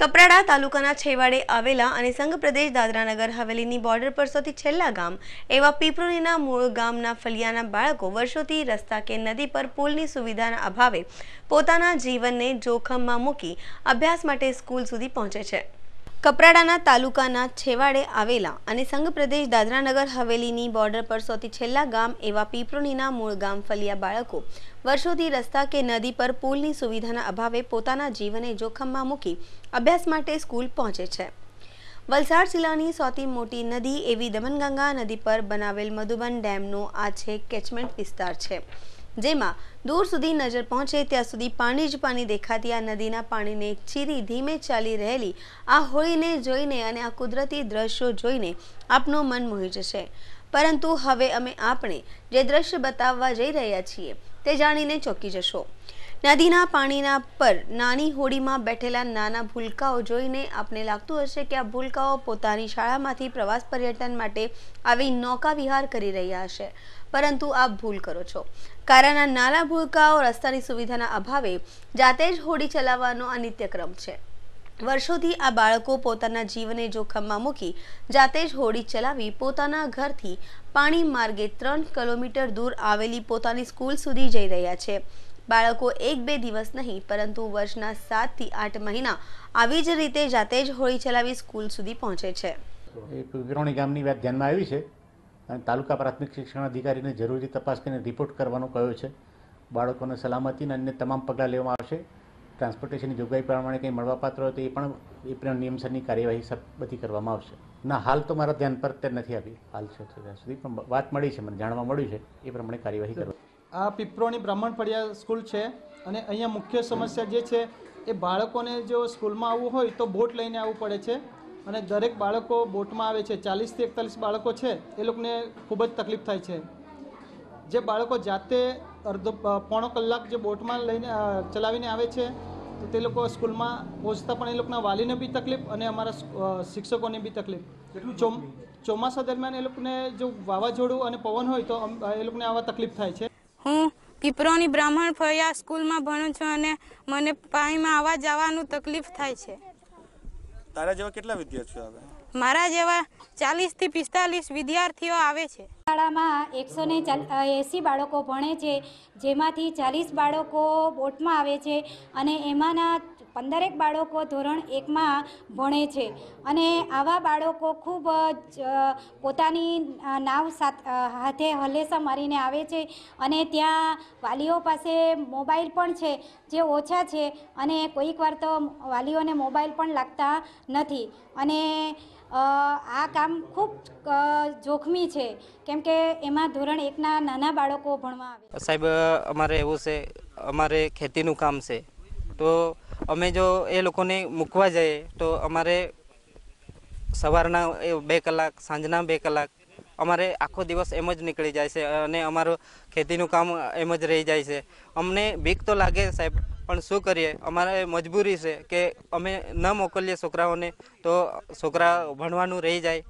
કપરાડા તાલુકાના છેવાડે આવેલા અને સંઘ પ્રદેશ દાદરાનગર હવેલીની બોર્ડર પર સૌથી છેલ્લા ગામ એવા પીપરોલીના મૂળ ગામના ફલિયાના બાળકો વર્ષોથી રસ્તા કે નદી પર પુલની સુવિધાના અભાવે પોતાના જીવનને જોખમમાં મૂકી અભ્યાસ માટે સ્કૂલ સુધી પહોંચે છે કપરાડાના તાલુકાના છેવાડે આવેલા અને સંઘ પ્રદેશ દાદરાનગર હવેલીની બોર્ડર પર સૌથી છેલ્લા ગામ એવા પીપળોનીના મૂળ ગામ ફલિયા બાળકો વર્ષોથી રસ્તા કે નદી પર પુલની સુવિધાના અભાવે પોતાના જીવને જોખમમાં મૂકી અભ્યાસ માટે સ્કૂલ પહોંચે છે વલસાડ જિલ્લાની સૌથી મોટી નદી એવી દમનગંગા નદી પર બનાવેલ મધુબન ડેમનો આ છે કેચમેન્ટ વિસ્તાર છે જેમાં દૂર સુધી નજર પહોંચે ત્યાં સુધી પાણી જ પાણી દેખાતી આ નદીના પાણીને ચીરી ધીમે ચાલી રહેલી આ હોળીને જોઈને અને આ કુદરતી દ્રશ્યો જોઈને આપનું મન મોહી જશે પરંતુ હવે અમે આપણે જે દ્રશ્ય બતાવવા જઈ રહ્યા છીએ તે જાણીને ચોંકી જશો નદીના પાણીના પર નાની હોડીમાં બેઠેલા નાના ભૂલકાઓ જોઈને આપને લાગતું હશે કે આ ભૂલકાઓ પોતાની શાળામાંથી પ્રવાસ પર્યટન માટે આવી નૌકા વિહાર કરી રહ્યા હશે પરંતુ આપ ભૂલ કરો છો કારણ આ નાના ભૂલકાઓ રસ્તાની સુવિધાના અભાવે જાતે જ હોડી ચલાવવાનો આ નિત્યક્રમ છે વર્ષોથી આ બાળકો પોતાના જીવને જોખમમાં મૂકી જાતે જ હોડી ચલાવી પોતાના ઘરથી પાણી માર્ગે ત્રણ કિલોમીટર દૂર આવેલી પોતાની સ્કૂલ સુધી જઈ રહ્યા છે બાળકો એક બે દિવસ નહીં પરંતુ વર્ષના સાતથી આઠ મહિના આવી જ રીતે જાતે જ હોળી ચલાવી સ્કૂલ સુધી પહોંચે છે એક વિરોણી ગામની વાત ધ્યાનમાં આવી છે અને તાલુકા પ્રાથમિક શિક્ષણ અધિકારીને જરૂરી તપાસ કરીને રિપોર્ટ કરવાનો કહ્યો છે બાળકોને સલામતીને અન્ય તમામ પગલાં લેવામાં આવશે ટ્રાન્સપોર્ટેશનની જોગવાઈ પ્રમાણે કંઈ મળવાપાત્ર હોય તો એ પણ એ પણ નિયમસરની કાર્યવાહી બધી કરવામાં આવશે ના હાલ તો મારા ધ્યાન પર અત્યારે નથી આવી હાલ છે ત્યાં સુધી પણ વાત મળી છે મને જાણવા મળ્યું છે એ પ્રમાણે કાર્યવાહી કરવાની આ પીપરોની બ્રાહ્મણ ફળિયા સ્કૂલ છે અને અહીંયા મુખ્ય સમસ્યા જે છે એ બાળકોને જો સ્કૂલમાં આવવું હોય તો બોટ લઈને આવવું પડે છે અને દરેક બાળકો બોટમાં આવે છે ચાલીસથી એકતાલીસ બાળકો છે એ લોકોને ખૂબ જ તકલીફ થાય છે જે બાળકો જાતે અડધો પોણો કલાક જે બોટમાં લઈને ચલાવીને આવે છે તો તે લોકો સ્કૂલમાં પહોંચતા પણ એ લોકોના વાલીને બી તકલીફ અને અમારા શિક્ષકોને બી તકલીફ ચોમાસા દરમિયાન એ લોકોને જો વાવાઝોડું અને પવન હોય તો એ લોકોને આવા તકલીફ થાય છે હું પીપરોની બ્રાહ્મણ ફળિયા સ્કૂલમાં ભણું છું અને મને પાણીમાં આવવા જવાનું તકલીફ થાય છે તારા જેવા કેટલા વિદ્યાર્થીઓ આવે મારા જેવા ચાલીસથી પિસ્તાલીસ વિદ્યાર્થીઓ આવે છે શાળામાં એકસો ને એંસી બાળકો ભણે છે જેમાંથી ચાલીસ બાળકો બોટમાં આવે છે અને એમાંના પંદરેક બાળકો ધોરણ એકમાં ભણે છે અને આવા બાળકો ખૂબ જ પોતાની નાવ સાથે હાથે હલેસા મારીને આવે છે અને ત્યાં વાલીઓ પાસે મોબાઈલ પણ છે જે ઓછા છે અને કોઈકવાર તો વાલીઓને મોબાઈલ પણ લાગતા નથી અને આ કામ ખૂબ જોખમી છે કેમ કે એમાં ધોરણ એકના નાના બાળકો ભણવા આવે સાહેબ અમારે એવું છે અમારે ખેતીનું કામ છે તો અમે જો એ લોકોને મૂકવા જઈએ તો અમારે સવારના બે કલાક સાંજના બે કલાક અમારે આખો દિવસ એમ જ નીકળી જાય છે અને અમારું ખેતીનું કામ એમ જ રહી જાય છે અમને બીક તો લાગે સાહેબ પણ શું કરીએ અમારે મજબૂરી છે કે અમે ન મોકલીએ છોકરાઓને તો છોકરા ભણવાનું રહી જાય